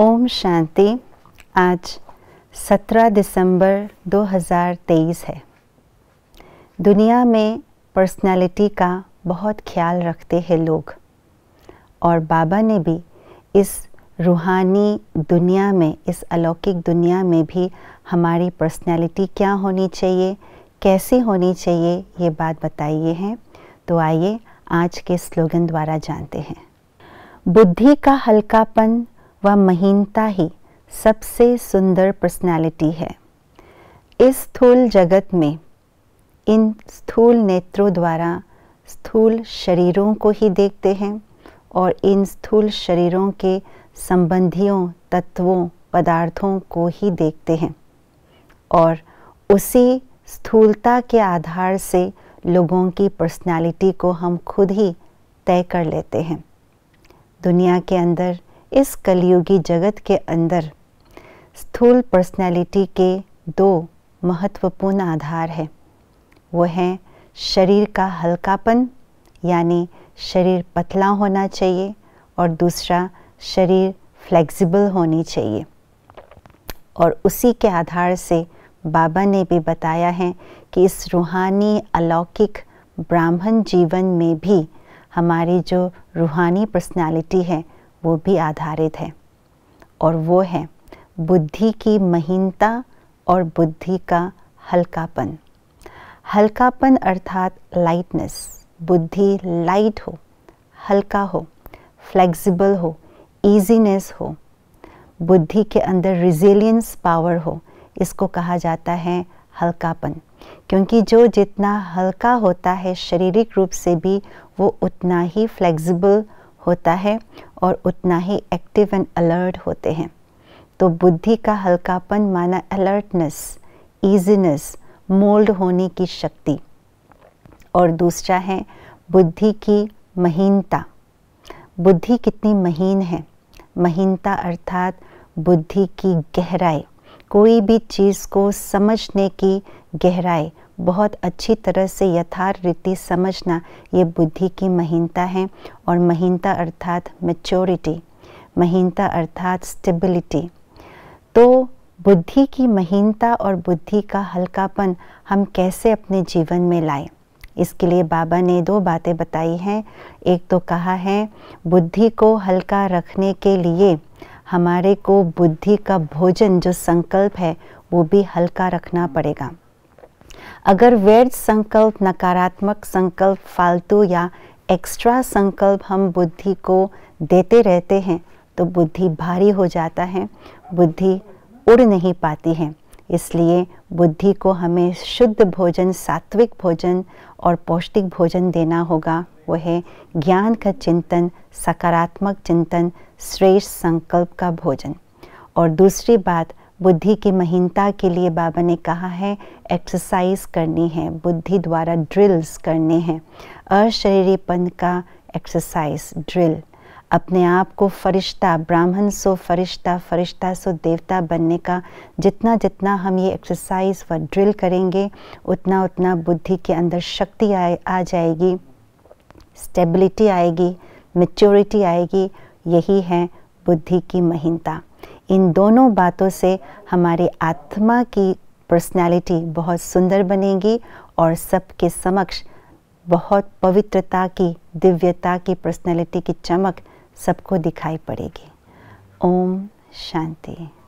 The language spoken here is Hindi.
ओम शांति आज 17 दिसंबर 2023 है दुनिया में पर्सनालिटी का बहुत ख्याल रखते हैं लोग और बाबा ने भी इस रूहानी दुनिया में इस अलौकिक दुनिया में भी हमारी पर्सनालिटी क्या होनी चाहिए कैसी होनी चाहिए ये बात बताइए हैं तो आइए आज के स्लोगन द्वारा जानते हैं बुद्धि का हल्कापन व महीनता ही सबसे सुंदर पर्सनालिटी है इस स्थूल जगत में इन स्थूल नेत्रों द्वारा स्थूल शरीरों को ही देखते हैं और इन स्थूल शरीरों के संबंधियों तत्वों पदार्थों को ही देखते हैं और उसी स्थूलता के आधार से लोगों की पर्सनालिटी को हम खुद ही तय कर लेते हैं दुनिया के अंदर इस कलयुगी जगत के अंदर स्थूल पर्सनैलिटी के दो महत्वपूर्ण आधार हैं वो हैं शरीर का हल्कापन यानी शरीर पतला होना चाहिए और दूसरा शरीर फ्लेक्सिबल होनी चाहिए और उसी के आधार से बाबा ने भी बताया है कि इस रूहानी अलौकिक ब्राह्मण जीवन में भी हमारी जो रूहानी पर्सनालिटी है वो भी आधारित है और वो है बुद्धि की महीनता और बुद्धि का हल्कापन हल्कापन अर्थात लाइटनेस बुद्धि लाइट हो हल्का हो फ्लेक्सिबल हो ईजीनेस हो बुद्धि के अंदर रिजिलियंस पावर हो इसको कहा जाता है हल्कापन क्योंकि जो जितना हल्का होता है शारीरिक रूप से भी वो उतना ही फ्लेक्सिबल होता है और उतना ही एक्टिव एंड अलर्ट होते हैं तो बुद्धि का हल्कापन माना अलर्टनेस ईजीनेस मोल्ड होने की शक्ति और दूसरा है बुद्धि की महीनता बुद्धि कितनी महीन है महीनता अर्थात बुद्धि की गहराई कोई भी चीज़ को समझने की गहराई बहुत अच्छी तरह से यथार्थ रीति समझना ये बुद्धि की महीनता है और महीनता अर्थात मेच्योरिटी महीनता अर्थात स्टेबिलिटी तो बुद्धि की महीनता और बुद्धि का हल्कापन हम कैसे अपने जीवन में लाएं इसके लिए बाबा ने दो बातें बताई हैं एक तो कहा है बुद्धि को हल्का रखने के लिए हमारे को बुद्धि का भोजन जो संकल्प है वो भी हल्का रखना पड़ेगा अगर व्यर्थ संकल्प नकारात्मक संकल्प फालतू या एक्स्ट्रा संकल्प हम बुद्धि को देते रहते हैं तो बुद्धि भारी हो जाता है बुद्धि उड़ नहीं पाती है इसलिए बुद्धि को हमें शुद्ध भोजन सात्विक भोजन और पौष्टिक भोजन देना होगा वह है ज्ञान का चिंतन सकारात्मक चिंतन श्रेष्ठ संकल्प का भोजन और दूसरी बात बुद्धि की महीनता के लिए बाबा ने कहा है एक्सरसाइज करनी है बुद्धि द्वारा ड्रिल्स करने हैं अशरीरीपन का एक्सरसाइज ड्रिल अपने आप को फरिश्ता ब्राह्मण सो फरिश्ता फरिश्ता सो देवता बनने का जितना जितना हम ये एक्सरसाइज व ड्रिल करेंगे उतना उतना बुद्धि के अंदर शक्ति आ, आ जाएगी स्टेबिलिटी आएगी मेच्योरिटी आएगी यही है बुद्धि की महीनता इन दोनों बातों से हमारी आत्मा की पर्सनालिटी बहुत सुंदर बनेगी और सबके समक्ष बहुत पवित्रता की दिव्यता की पर्सनालिटी की चमक सबको दिखाई पड़ेगी ओम शांति